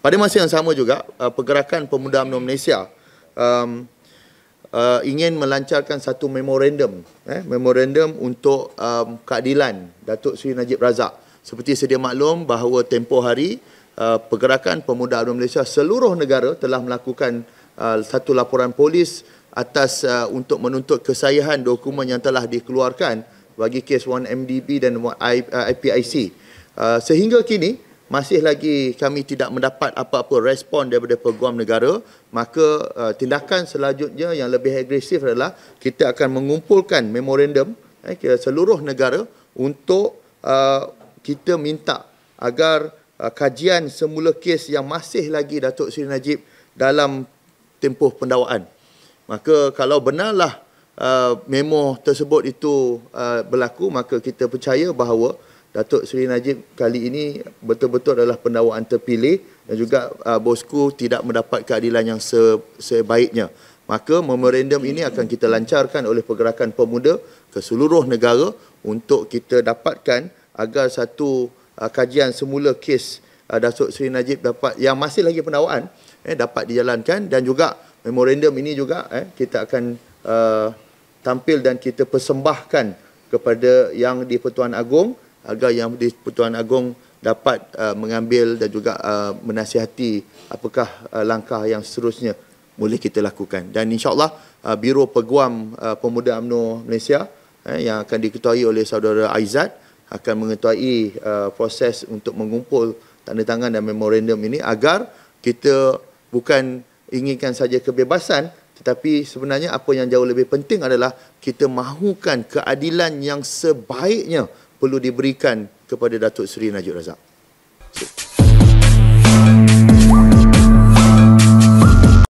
Pada masa yang sama juga, uh, pergerakan Pemuda UMNO Malaysia um, uh, ingin melancarkan satu memorandum eh, memorandum untuk um, keadilan Datuk Seri Najib Razak. Seperti sedia maklum bahawa tempoh hari uh, pergerakan Pemuda UMNO Malaysia seluruh negara telah melakukan uh, satu laporan polis atas uh, untuk menuntut kesayahan dokumen yang telah dikeluarkan bagi kes 1MDB dan IPIC. Uh, uh, sehingga kini, masih lagi kami tidak mendapat apa-apa respon daripada peguam negara, maka uh, tindakan selanjutnya yang lebih agresif adalah kita akan mengumpulkan memorandum eh, ke seluruh negara untuk uh, kita minta agar uh, kajian semula kes yang masih lagi Datuk Seri Najib dalam tempoh pendawaan. Maka kalau benarlah uh, memo tersebut itu uh, berlaku, maka kita percaya bahawa Datuk Seri Najib kali ini betul-betul adalah pendakwaan terpilih dan juga uh, bosku tidak mendapat keadilan yang se- sebaiknya. Maka memorandum ini akan kita lancarkan oleh pergerakan pemuda ke seluruh negara untuk kita dapatkan agar satu uh, kajian semula kes uh, Datuk Seri Najib dapat yang masih lagi pendakwaan eh dapat dijalankan dan juga memorandum ini juga eh kita akan uh, tampil dan kita persembahkan kepada yang di Pertuan Agong agar yang di Pertuan Agong dapat uh, mengambil dan juga uh, menasihati apakah uh, langkah yang seterusnya boleh kita lakukan. Dan insyaAllah uh, Biro Peguam uh, Pemuda UMNO Malaysia eh, yang akan diketuai oleh saudara Aizat akan mengetuai uh, proses untuk mengumpul tanda tangan dan memorandum ini agar kita bukan inginkan saja kebebasan tetapi sebenarnya apa yang jauh lebih penting adalah kita mahukan keadilan yang sebaiknya perlu diberikan kepada Datuk Seri Najib Razak.